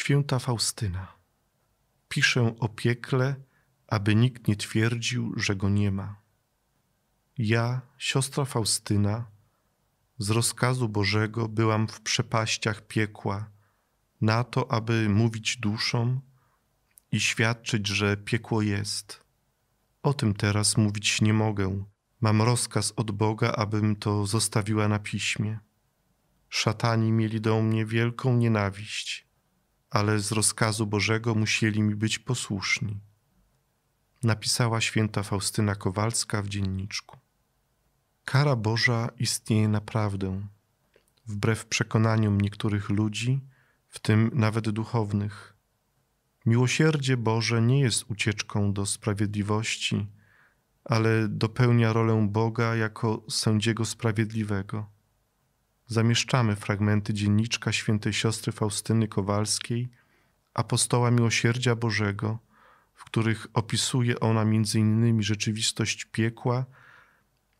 Święta Faustyna. Piszę o piekle, aby nikt nie twierdził, że go nie ma. Ja, siostra Faustyna, z rozkazu Bożego byłam w przepaściach piekła, na to, aby mówić duszom i świadczyć, że piekło jest. O tym teraz mówić nie mogę. Mam rozkaz od Boga, abym to zostawiła na piśmie. Szatani mieli do mnie wielką nienawiść ale z rozkazu Bożego musieli mi być posłuszni. Napisała święta Faustyna Kowalska w dzienniczku. Kara Boża istnieje naprawdę, wbrew przekonaniom niektórych ludzi, w tym nawet duchownych. Miłosierdzie Boże nie jest ucieczką do sprawiedliwości, ale dopełnia rolę Boga jako sędziego sprawiedliwego zamieszczamy fragmenty dzienniczka świętej siostry Faustyny Kowalskiej, apostoła miłosierdzia Bożego, w których opisuje ona m.in. rzeczywistość piekła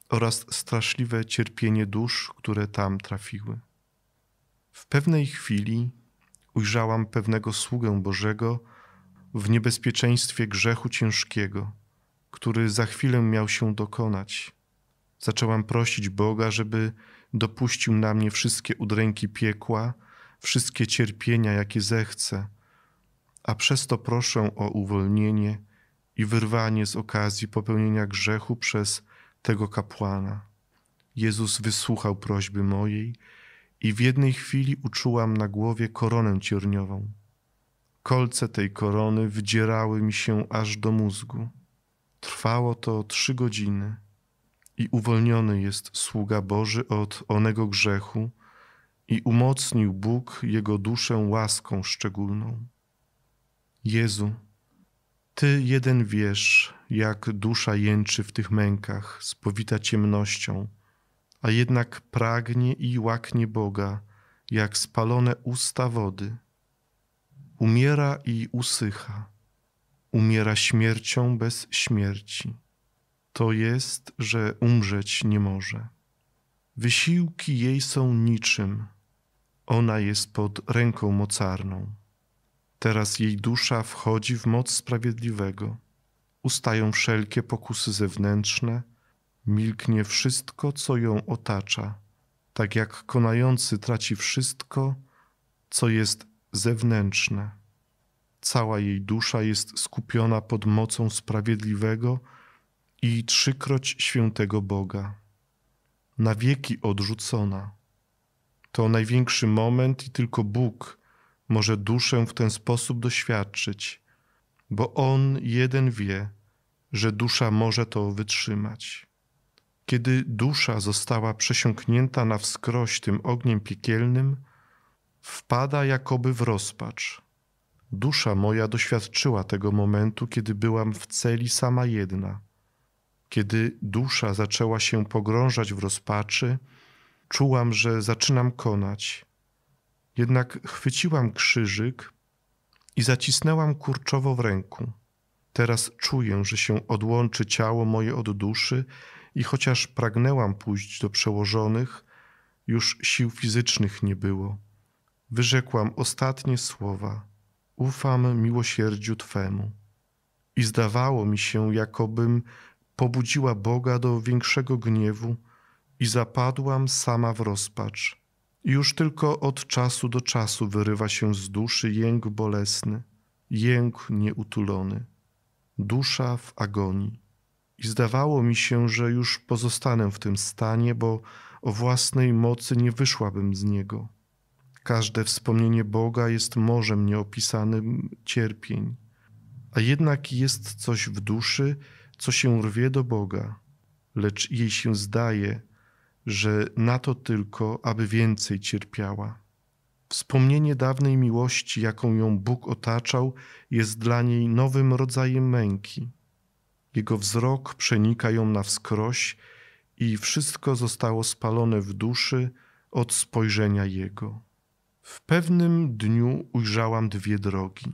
oraz straszliwe cierpienie dusz, które tam trafiły. W pewnej chwili ujrzałam pewnego sługę Bożego w niebezpieczeństwie grzechu ciężkiego, który za chwilę miał się dokonać. Zaczęłam prosić Boga, żeby dopuścił na mnie wszystkie udręki piekła, wszystkie cierpienia, jakie zechce, a przez to proszę o uwolnienie i wyrwanie z okazji popełnienia grzechu przez tego kapłana. Jezus wysłuchał prośby mojej i w jednej chwili uczułam na głowie koronę cierniową. Kolce tej korony wdzierały mi się aż do mózgu. Trwało to trzy godziny i uwolniony jest sługa Boży od onego grzechu i umocnił Bóg jego duszę łaską szczególną. Jezu, Ty jeden wiesz, jak dusza jęczy w tych mękach, spowita ciemnością, a jednak pragnie i łaknie Boga, jak spalone usta wody. Umiera i usycha, umiera śmiercią bez śmierci to jest, że umrzeć nie może. Wysiłki jej są niczym. Ona jest pod ręką mocarną. Teraz jej dusza wchodzi w moc sprawiedliwego. Ustają wszelkie pokusy zewnętrzne, milknie wszystko, co ją otacza, tak jak konający traci wszystko, co jest zewnętrzne. Cała jej dusza jest skupiona pod mocą sprawiedliwego, i trzykroć świętego Boga, na wieki odrzucona. To największy moment i tylko Bóg może duszę w ten sposób doświadczyć, bo On jeden wie, że dusza może to wytrzymać. Kiedy dusza została przesiąknięta na wskroś tym ogniem piekielnym, wpada jakoby w rozpacz. Dusza moja doświadczyła tego momentu, kiedy byłam w celi sama jedna – kiedy dusza zaczęła się pogrążać w rozpaczy, czułam, że zaczynam konać. Jednak chwyciłam krzyżyk i zacisnęłam kurczowo w ręku. Teraz czuję, że się odłączy ciało moje od duszy i chociaż pragnęłam pójść do przełożonych, już sił fizycznych nie było. Wyrzekłam ostatnie słowa: Ufam miłosierdziu Twemu. I zdawało mi się, jakobym pobudziła Boga do większego gniewu i zapadłam sama w rozpacz. Już tylko od czasu do czasu wyrywa się z duszy jęk bolesny, jęk nieutulony, dusza w agonii. I zdawało mi się, że już pozostanę w tym stanie, bo o własnej mocy nie wyszłabym z niego. Każde wspomnienie Boga jest morzem nieopisanym cierpień, a jednak jest coś w duszy, co się rwie do Boga, lecz jej się zdaje, że na to tylko, aby więcej cierpiała. Wspomnienie dawnej miłości, jaką ją Bóg otaczał, jest dla niej nowym rodzajem męki. Jego wzrok przenika ją na wskroś i wszystko zostało spalone w duszy od spojrzenia Jego. W pewnym dniu ujrzałam dwie drogi.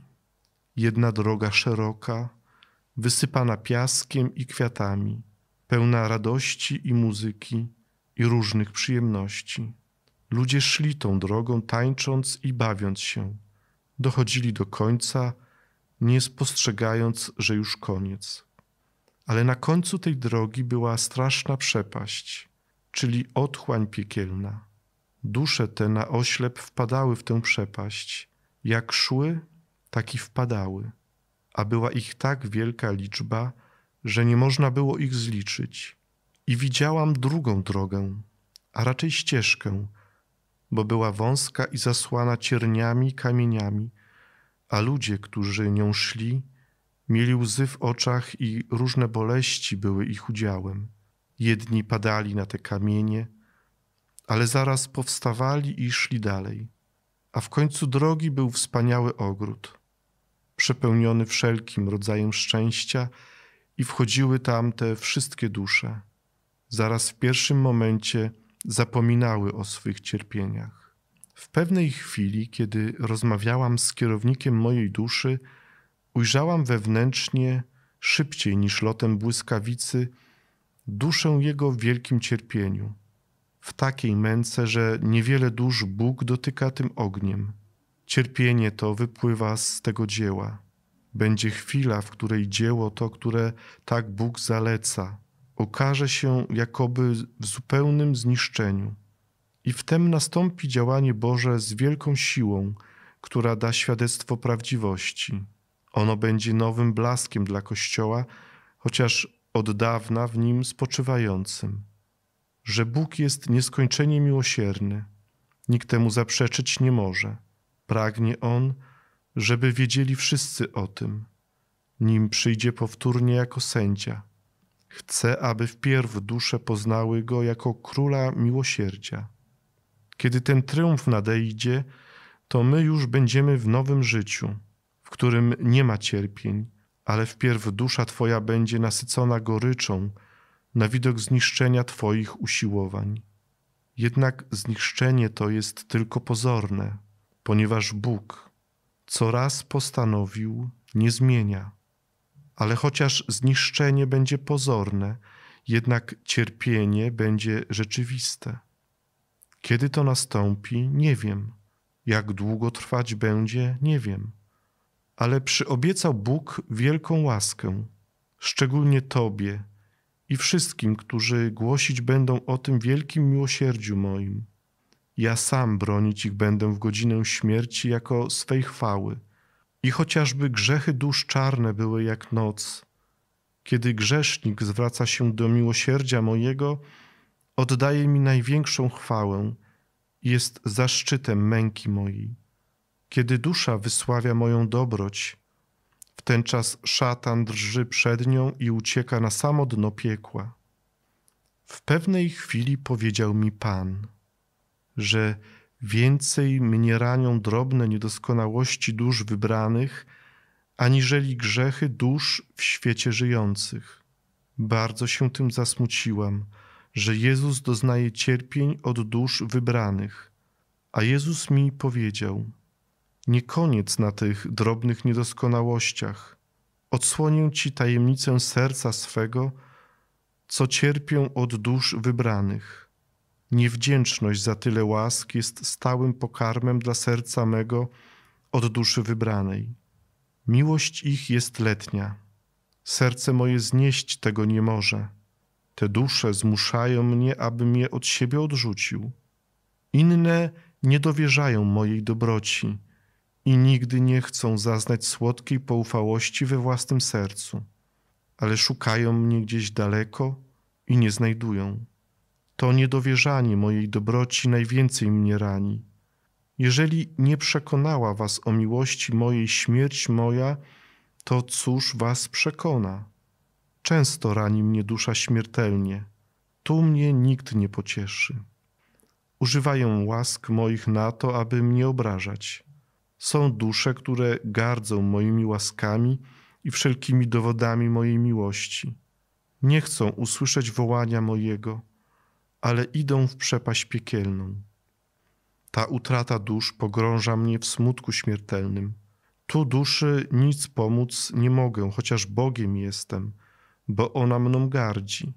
Jedna droga szeroka, wysypana piaskiem i kwiatami, pełna radości i muzyki i różnych przyjemności. Ludzie szli tą drogą, tańcząc i bawiąc się. Dochodzili do końca, nie spostrzegając, że już koniec. Ale na końcu tej drogi była straszna przepaść, czyli otchłań piekielna. Dusze te na oślep wpadały w tę przepaść. Jak szły, tak i wpadały a była ich tak wielka liczba, że nie można było ich zliczyć. I widziałam drugą drogę, a raczej ścieżkę, bo była wąska i zasłana cierniami, kamieniami, a ludzie, którzy nią szli, mieli łzy w oczach i różne boleści były ich udziałem. Jedni padali na te kamienie, ale zaraz powstawali i szli dalej. A w końcu drogi był wspaniały ogród przepełniony wszelkim rodzajem szczęścia, i wchodziły tam te wszystkie dusze. Zaraz w pierwszym momencie zapominały o swych cierpieniach. W pewnej chwili, kiedy rozmawiałam z kierownikiem mojej duszy, ujrzałam wewnętrznie, szybciej niż lotem błyskawicy, duszę jego w wielkim cierpieniu, w takiej męce, że niewiele dusz Bóg dotyka tym ogniem. Cierpienie to wypływa z tego dzieła. Będzie chwila, w której dzieło to, które tak Bóg zaleca, okaże się jakoby w zupełnym zniszczeniu. I wtem nastąpi działanie Boże z wielką siłą, która da świadectwo prawdziwości. Ono będzie nowym blaskiem dla Kościoła, chociaż od dawna w nim spoczywającym. Że Bóg jest nieskończenie miłosierny, nikt temu zaprzeczyć nie może. Pragnie On, żeby wiedzieli wszyscy o tym, nim przyjdzie powtórnie jako sędzia. Chce, aby wpierw dusze poznały Go jako Króla Miłosierdzia. Kiedy ten tryumf nadejdzie, to my już będziemy w nowym życiu, w którym nie ma cierpień, ale wpierw dusza Twoja będzie nasycona goryczą na widok zniszczenia Twoich usiłowań. Jednak zniszczenie to jest tylko pozorne ponieważ Bóg, co raz postanowił, nie zmienia. Ale chociaż zniszczenie będzie pozorne, jednak cierpienie będzie rzeczywiste. Kiedy to nastąpi, nie wiem. Jak długo trwać będzie, nie wiem. Ale przyobiecał Bóg wielką łaskę, szczególnie Tobie i wszystkim, którzy głosić będą o tym wielkim miłosierdziu moim ja sam bronić ich będę w godzinę śmierci jako swej chwały. I chociażby grzechy dusz czarne były jak noc, kiedy grzesznik zwraca się do miłosierdzia mojego, oddaje mi największą chwałę, jest zaszczytem męki mojej. Kiedy dusza wysławia moją dobroć, w ten czas szatan drży przed nią i ucieka na samo dno piekła. W pewnej chwili powiedział mi Pan – że więcej mnie ranią drobne niedoskonałości dusz wybranych, aniżeli grzechy dusz w świecie żyjących. Bardzo się tym zasmuciłam, że Jezus doznaje cierpień od dusz wybranych. A Jezus mi powiedział: Nie koniec na tych drobnych niedoskonałościach. Odsłonię ci tajemnicę serca swego, co cierpią od dusz wybranych Niewdzięczność za tyle łask jest stałym pokarmem dla serca mego od duszy wybranej. Miłość ich jest letnia. Serce moje znieść tego nie może. Te dusze zmuszają mnie, abym je od siebie odrzucił. Inne nie dowierzają mojej dobroci i nigdy nie chcą zaznać słodkiej poufałości we własnym sercu, ale szukają mnie gdzieś daleko i nie znajdują. To niedowierzanie mojej dobroci najwięcej mnie rani. Jeżeli nie przekonała was o miłości mojej śmierć moja, to cóż was przekona? Często rani mnie dusza śmiertelnie, tu mnie nikt nie pocieszy. Używają łask moich na to, aby mnie obrażać. Są dusze, które gardzą moimi łaskami i wszelkimi dowodami mojej miłości. Nie chcą usłyszeć wołania mojego ale idą w przepaść piekielną. Ta utrata dusz pogrąża mnie w smutku śmiertelnym. Tu duszy nic pomóc nie mogę, chociaż Bogiem jestem, bo ona mną gardzi.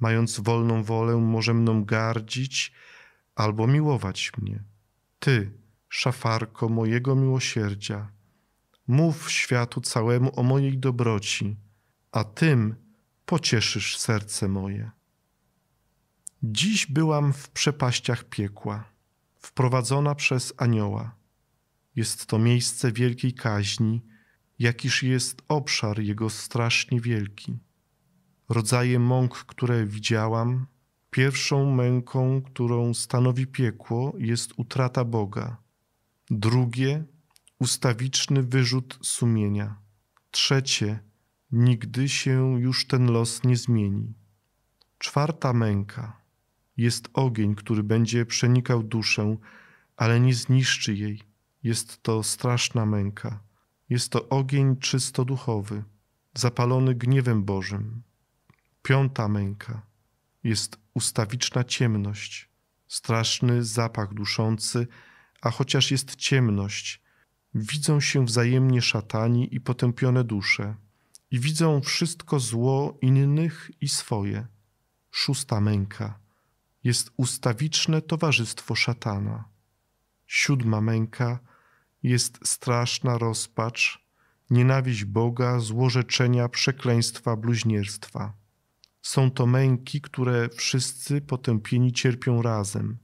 Mając wolną wolę, może mną gardzić albo miłować mnie. Ty, szafarko mojego miłosierdzia, mów światu całemu o mojej dobroci, a tym pocieszysz serce moje. Dziś byłam w przepaściach piekła, wprowadzona przez anioła. Jest to miejsce wielkiej kaźni, jakiż jest obszar jego strasznie wielki. Rodzaje mąk, które widziałam, pierwszą męką, którą stanowi piekło, jest utrata Boga. Drugie, ustawiczny wyrzut sumienia. Trzecie, nigdy się już ten los nie zmieni. Czwarta męka jest ogień, który będzie przenikał duszę, ale nie zniszczy jej. Jest to straszna męka. Jest to ogień czysto duchowy, zapalony gniewem Bożym. Piąta męka jest ustawiczna ciemność, straszny zapach duszący, a chociaż jest ciemność, widzą się wzajemnie szatani i potępione dusze, i widzą wszystko zło innych i swoje. Szósta męka jest ustawiczne towarzystwo szatana. Siódma męka jest straszna rozpacz, nienawiść Boga, złorzeczenia, przekleństwa, bluźnierstwa. Są to męki, które wszyscy potępieni cierpią razem,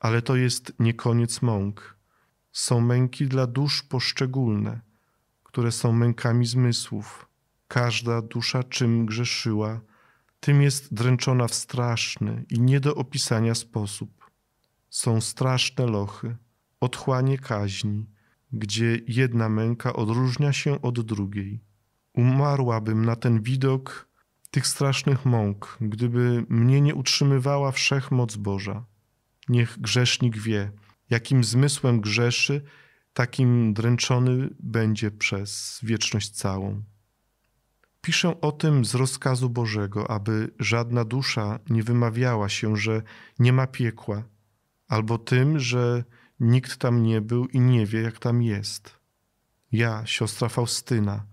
ale to jest nie koniec mąk. Są męki dla dusz poszczególne, które są mękami zmysłów. Każda dusza czym grzeszyła – tym jest dręczona w straszny i nie do opisania sposób. Są straszne lochy, otchłanie kaźni, gdzie jedna męka odróżnia się od drugiej. Umarłabym na ten widok tych strasznych mąk, gdyby mnie nie utrzymywała wszechmoc Boża. Niech grzesznik wie, jakim zmysłem grzeszy, takim dręczony będzie przez wieczność całą. Piszę o tym z rozkazu Bożego, aby żadna dusza nie wymawiała się, że nie ma piekła, albo tym, że nikt tam nie był i nie wie, jak tam jest. Ja, siostra Faustyna,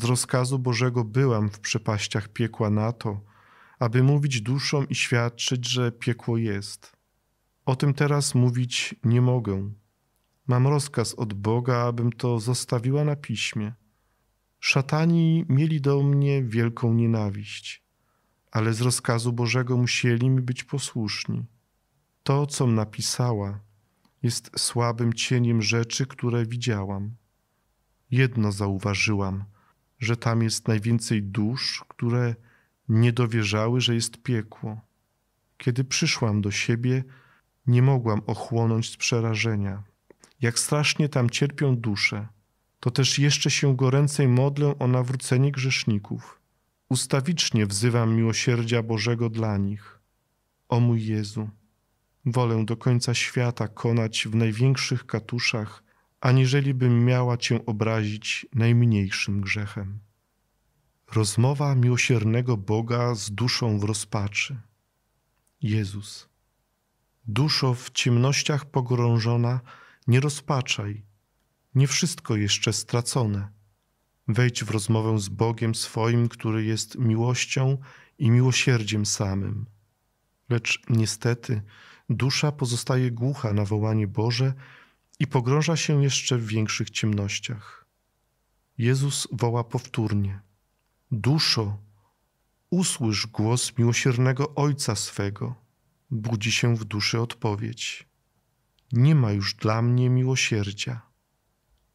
z rozkazu Bożego byłam w przepaściach piekła na to, aby mówić duszom i świadczyć, że piekło jest. O tym teraz mówić nie mogę. Mam rozkaz od Boga, abym to zostawiła na piśmie. Szatani mieli do mnie wielką nienawiść, ale z rozkazu Bożego musieli mi być posłuszni. To, com napisała, jest słabym cieniem rzeczy, które widziałam. Jedno zauważyłam, że tam jest najwięcej dusz, które nie dowierzały, że jest piekło. Kiedy przyszłam do siebie, nie mogłam ochłonąć z przerażenia, jak strasznie tam cierpią dusze to też jeszcze się goręcej modlę o nawrócenie grzeszników. Ustawicznie wzywam miłosierdzia Bożego dla nich. O mój Jezu, wolę do końca świata konać w największych katuszach, aniżeli bym miała Cię obrazić najmniejszym grzechem. Rozmowa miłosiernego Boga z duszą w rozpaczy. Jezus. Duszo w ciemnościach pogrążona, nie rozpaczaj, nie wszystko jeszcze stracone. Wejdź w rozmowę z Bogiem swoim, który jest miłością i miłosierdziem samym. Lecz niestety dusza pozostaje głucha na wołanie Boże i pogrąża się jeszcze w większych ciemnościach. Jezus woła powtórnie: Duszo, usłysz głos miłosiernego Ojca swego. Budzi się w duszy odpowiedź: Nie ma już dla mnie miłosierdzia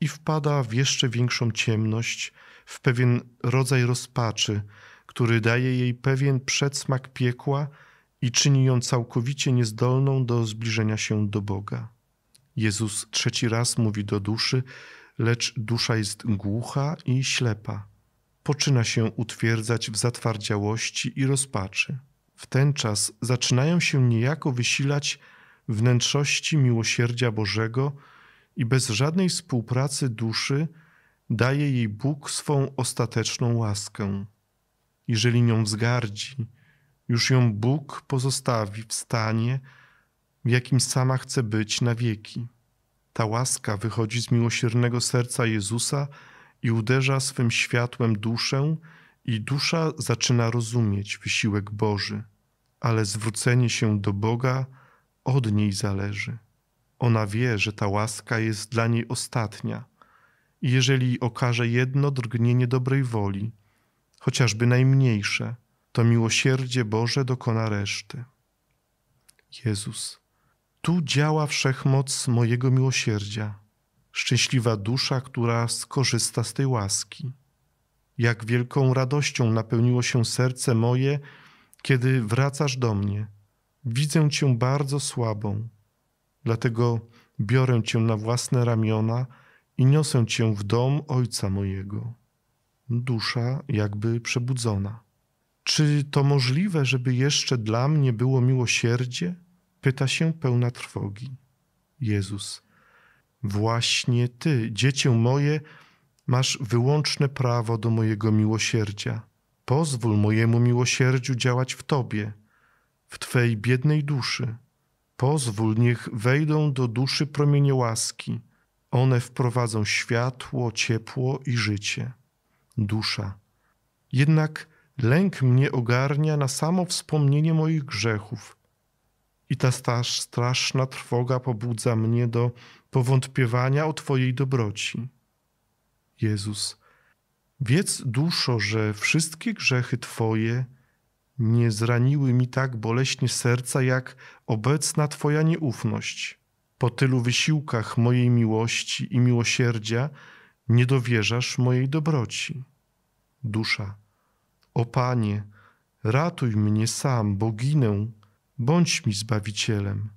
i wpada w jeszcze większą ciemność, w pewien rodzaj rozpaczy, który daje jej pewien przedsmak piekła i czyni ją całkowicie niezdolną do zbliżenia się do Boga. Jezus trzeci raz mówi do duszy, lecz dusza jest głucha i ślepa. Poczyna się utwierdzać w zatwardziałości i rozpaczy. W ten czas zaczynają się niejako wysilać wnętrzości miłosierdzia Bożego, i bez żadnej współpracy duszy daje jej Bóg swą ostateczną łaskę. Jeżeli nią wzgardzi, już ją Bóg pozostawi w stanie, w jakim sama chce być na wieki. Ta łaska wychodzi z miłosiernego serca Jezusa i uderza swym światłem duszę, i dusza zaczyna rozumieć wysiłek Boży, ale zwrócenie się do Boga od niej zależy. Ona wie, że ta łaska jest dla niej ostatnia. I jeżeli okaże jedno drgnienie dobrej woli, chociażby najmniejsze, to miłosierdzie Boże dokona reszty. Jezus, tu działa wszechmoc mojego miłosierdzia, szczęśliwa dusza, która skorzysta z tej łaski. Jak wielką radością napełniło się serce moje, kiedy wracasz do mnie. Widzę Cię bardzo słabą Dlatego biorę cię na własne ramiona i niosę cię w dom ojca mojego. Dusza jakby przebudzona. Czy to możliwe, żeby jeszcze dla mnie było miłosierdzie? Pyta się pełna trwogi. Jezus. Właśnie ty, dziecię moje, masz wyłączne prawo do mojego miłosierdzia. Pozwól mojemu miłosierdziu działać w tobie, w twej biednej duszy. Pozwól, niech wejdą do duszy promienie łaski. One wprowadzą światło, ciepło i życie. Dusza. Jednak lęk mnie ogarnia na samo wspomnienie moich grzechów. I ta straszna trwoga pobudza mnie do powątpiewania o Twojej dobroci. Jezus. Wiedz duszo, że wszystkie grzechy Twoje nie zraniły mi tak boleśnie serca, jak obecna Twoja nieufność. Po tylu wysiłkach mojej miłości i miłosierdzia nie dowierzasz mojej dobroci. Dusza. O Panie, ratuj mnie sam, ginę, bądź mi zbawicielem.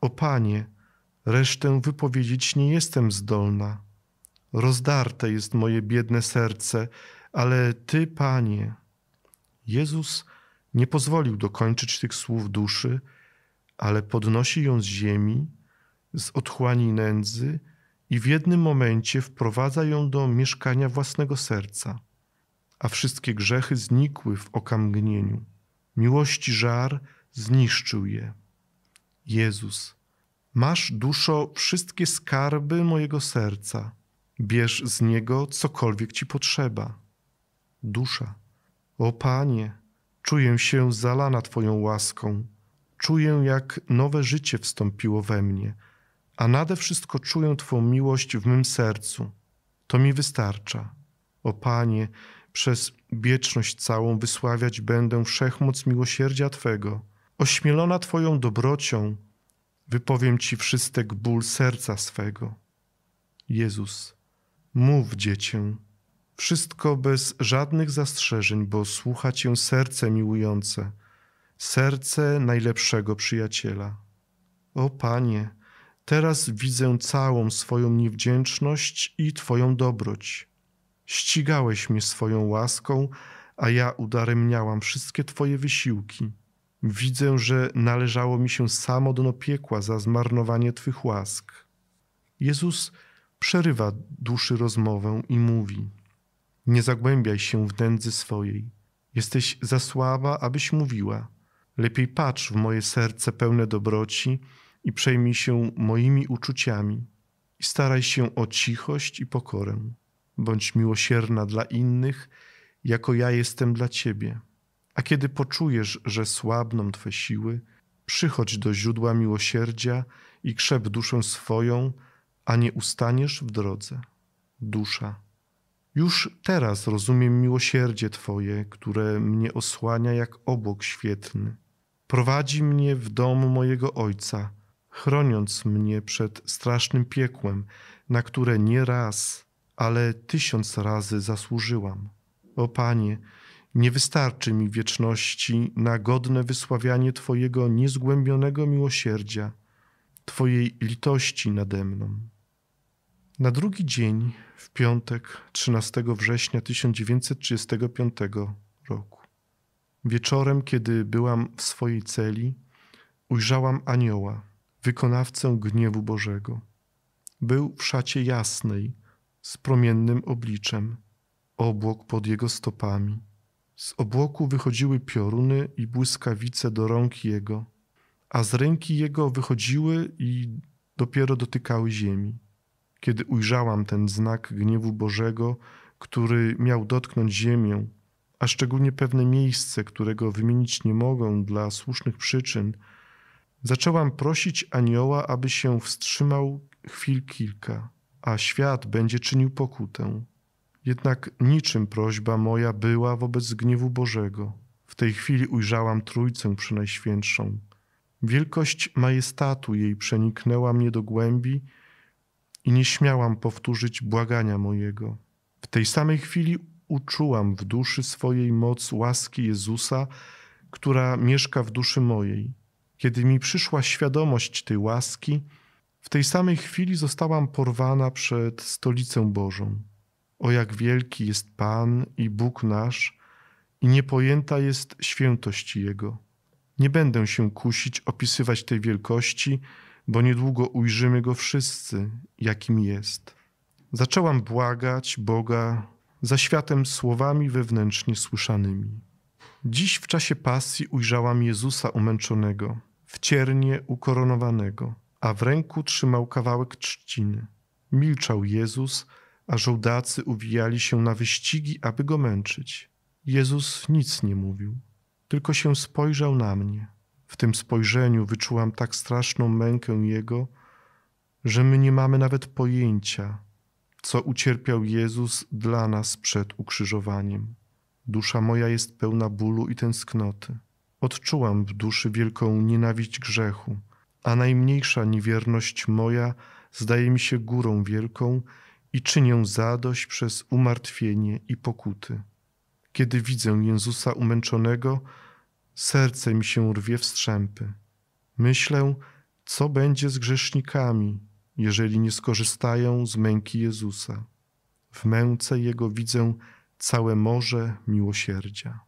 O Panie, resztę wypowiedzieć nie jestem zdolna. Rozdarte jest moje biedne serce, ale Ty, Panie. Jezus nie pozwolił dokończyć tych słów duszy, ale podnosi ją z ziemi, z otchłani nędzy i w jednym momencie wprowadza ją do mieszkania własnego serca. A wszystkie grzechy znikły w okamgnieniu. Miłości żar zniszczył je. Jezus, masz duszo wszystkie skarby mojego serca. Bierz z niego cokolwiek ci potrzeba. Dusza. O Panie, Czuję się zalana Twoją łaską, czuję jak nowe życie wstąpiło we mnie, a nade wszystko czuję Twą miłość w mym sercu. To mi wystarcza. O Panie, przez wieczność całą wysławiać będę wszechmoc miłosierdzia Twego. Ośmielona Twoją dobrocią, wypowiem Ci wszystek ból serca swego. Jezus, mów dziecię, wszystko bez żadnych zastrzeżeń, bo słucha cię serce miłujące, serce najlepszego przyjaciela. O Panie, teraz widzę całą swoją niewdzięczność i Twoją dobroć. Ścigałeś mnie swoją łaską, a ja udaremniałam wszystkie Twoje wysiłki. Widzę, że należało mi się samo do piekła za zmarnowanie Twych łask. Jezus przerywa duszy rozmowę i mówi – nie zagłębiaj się w nędzy swojej. Jesteś za słaba, abyś mówiła. Lepiej patrz w moje serce pełne dobroci i przejmij się moimi uczuciami. I staraj się o cichość i pokorę. Bądź miłosierna dla innych, jako ja jestem dla ciebie. A kiedy poczujesz, że słabną twe siły, przychodź do źródła miłosierdzia i krzep duszę swoją, a nie ustaniesz w drodze. Dusza już teraz rozumiem miłosierdzie Twoje, które mnie osłania jak obok świetny. Prowadzi mnie w dom mojego Ojca, chroniąc mnie przed strasznym piekłem, na które nie raz, ale tysiąc razy zasłużyłam. O Panie, nie wystarczy mi wieczności na godne wysławianie Twojego niezgłębionego miłosierdzia, Twojej litości nade mną. Na drugi dzień, w piątek 13 września 1935 roku, wieczorem, kiedy byłam w swojej celi, ujrzałam anioła, wykonawcę gniewu Bożego. Był w szacie jasnej, z promiennym obliczem, obłok pod jego stopami. Z obłoku wychodziły pioruny i błyskawice do rąk jego, a z ręki jego wychodziły i dopiero dotykały ziemi kiedy ujrzałam ten znak gniewu Bożego, który miał dotknąć ziemię, a szczególnie pewne miejsce, którego wymienić nie mogą dla słusznych przyczyn, zaczęłam prosić anioła, aby się wstrzymał chwil kilka, a świat będzie czynił pokutę. Jednak niczym prośba moja była wobec gniewu Bożego. W tej chwili ujrzałam Trójcę Przenajświętszą. Wielkość majestatu jej przeniknęła mnie do głębi, i nie śmiałam powtórzyć błagania mojego. W tej samej chwili uczułam w duszy swojej moc łaski Jezusa, która mieszka w duszy mojej. Kiedy mi przyszła świadomość tej łaski, w tej samej chwili zostałam porwana przed stolicę Bożą. O jak wielki jest Pan i Bóg nasz, i niepojęta jest świętość Jego. Nie będę się kusić opisywać tej wielkości, bo niedługo ujrzymy go wszyscy, jakim jest. Zaczęłam błagać Boga za światem słowami wewnętrznie słyszanymi. Dziś w czasie pasji ujrzałam Jezusa umęczonego, w ciernie ukoronowanego, a w ręku trzymał kawałek trzciny. Milczał Jezus, a żołdacy uwijali się na wyścigi, aby go męczyć. Jezus nic nie mówił, tylko się spojrzał na mnie. W tym spojrzeniu wyczułam tak straszną mękę Jego, że my nie mamy nawet pojęcia, co ucierpiał Jezus dla nas przed ukrzyżowaniem. Dusza moja jest pełna bólu i tęsknoty. Odczułam w duszy wielką nienawiść grzechu, a najmniejsza niewierność moja zdaje mi się górą wielką i czynię zadość przez umartwienie i pokuty. Kiedy widzę Jezusa umęczonego, serce mi się rwie w strzępy. Myślę, co będzie z grzesznikami, jeżeli nie skorzystają z męki Jezusa. W męce Jego widzę całe morze miłosierdzia.